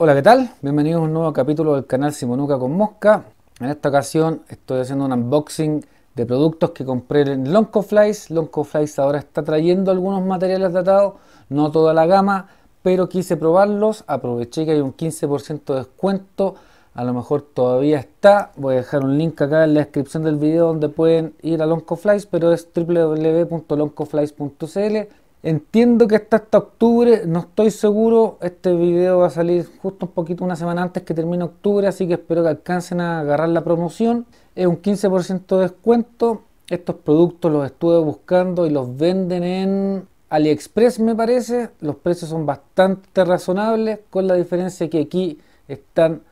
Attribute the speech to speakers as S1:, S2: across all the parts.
S1: Hola, ¿qué tal? Bienvenidos a un nuevo capítulo del canal Simonuca con Mosca. En esta ocasión estoy haciendo un unboxing de productos que compré en Loncoflies. Loncoflies ahora está trayendo algunos materiales tratados, no toda la gama, pero quise probarlos. Aproveché que hay un 15% de descuento. A lo mejor todavía está. Voy a dejar un link acá en la descripción del video donde pueden ir a Loncoflies, pero es www.loncoflies.cl Entiendo que está hasta este octubre, no estoy seguro. Este video va a salir justo un poquito una semana antes que termine octubre, así que espero que alcancen a agarrar la promoción. Es un 15% de descuento. Estos productos los estuve buscando y los venden en AliExpress, me parece. Los precios son bastante razonables, con la diferencia que aquí están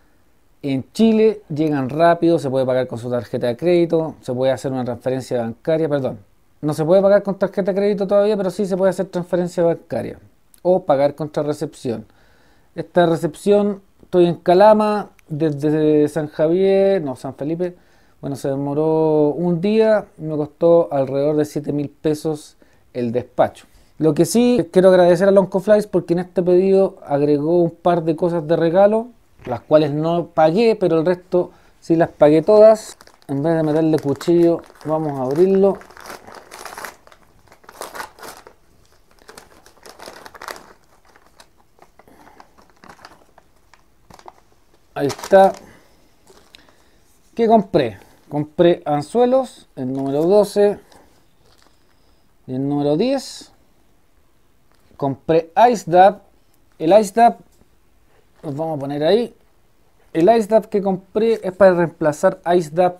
S1: en Chile, llegan rápido, se puede pagar con su tarjeta de crédito, se puede hacer una transferencia bancaria, perdón, no se puede pagar con tarjeta de crédito todavía, pero sí se puede hacer transferencia bancaria o pagar contra recepción. Esta recepción, estoy en Calama, desde San Javier, no, San Felipe. Bueno, se demoró un día, me costó alrededor de 7 mil pesos el despacho. Lo que sí quiero agradecer a Loncoflies porque en este pedido agregó un par de cosas de regalo, las cuales no pagué, pero el resto sí las pagué todas. En vez de meterle cuchillo, vamos a abrirlo Ahí está. ¿Qué compré? Compré anzuelos, el número 12 y el número 10. Compré Ice Dab. El Ice Dab, los vamos a poner ahí. El Ice Dab que compré es para reemplazar Ice Dab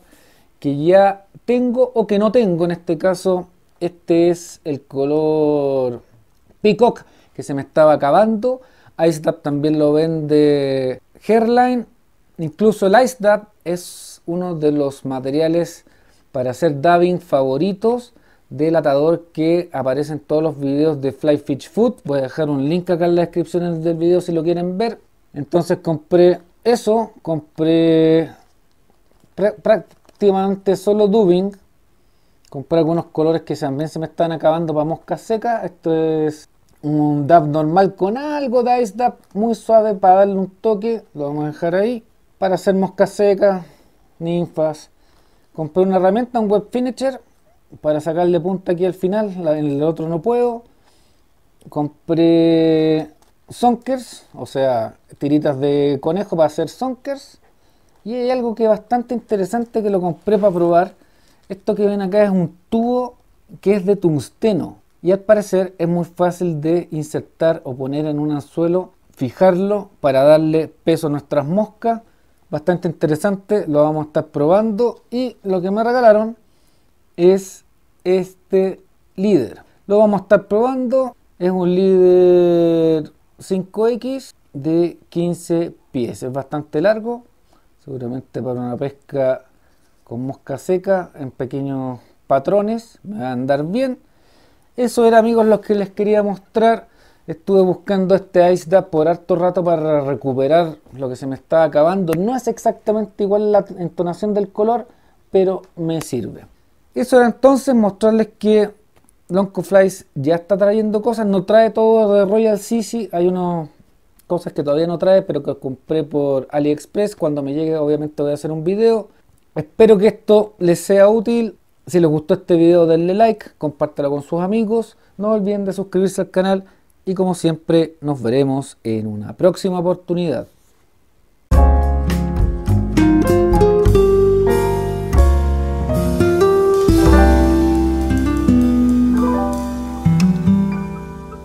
S1: que ya tengo o que no tengo. En este caso, este es el color Peacock que se me estaba acabando. Ice Dab también lo vende Hairline Incluso el Ice Dab es uno de los materiales para hacer dubbing favoritos del atador que aparece en todos los videos de Fly Fish Food. Voy a dejar un link acá en la descripción del video si lo quieren ver. Entonces compré eso, compré prácticamente solo dubbing. Compré algunos colores que también se me están acabando para mosca seca. Esto es un dab normal con algo de ice dab muy suave para darle un toque. Lo vamos a dejar ahí para hacer moscas secas, ninfas. Compré una herramienta, un web finisher, para sacarle punta aquí al final, en el otro no puedo. Compré sonkers o sea, tiritas de conejo para hacer sonkers Y hay algo que es bastante interesante que lo compré para probar. Esto que ven acá es un tubo que es de tungsteno y al parecer es muy fácil de insertar o poner en un anzuelo, fijarlo para darle peso a nuestras moscas bastante interesante, lo vamos a estar probando y lo que me regalaron es este líder. Lo vamos a estar probando, es un líder 5X de 15 pies, es bastante largo, seguramente para una pesca con mosca seca en pequeños patrones, me va a andar bien. Eso era amigos lo que les quería mostrar Estuve buscando este Ice Dab por harto rato para recuperar lo que se me estaba acabando. No es exactamente igual la entonación del color, pero me sirve. Eso era entonces mostrarles que Flies ya está trayendo cosas. No trae todo de Royal Sisi. Hay unas cosas que todavía no trae, pero que compré por AliExpress. Cuando me llegue, obviamente voy a hacer un video. Espero que esto les sea útil. Si les gustó este video, denle like, compártelo con sus amigos. No olviden de suscribirse al canal y como siempre nos veremos en una próxima oportunidad.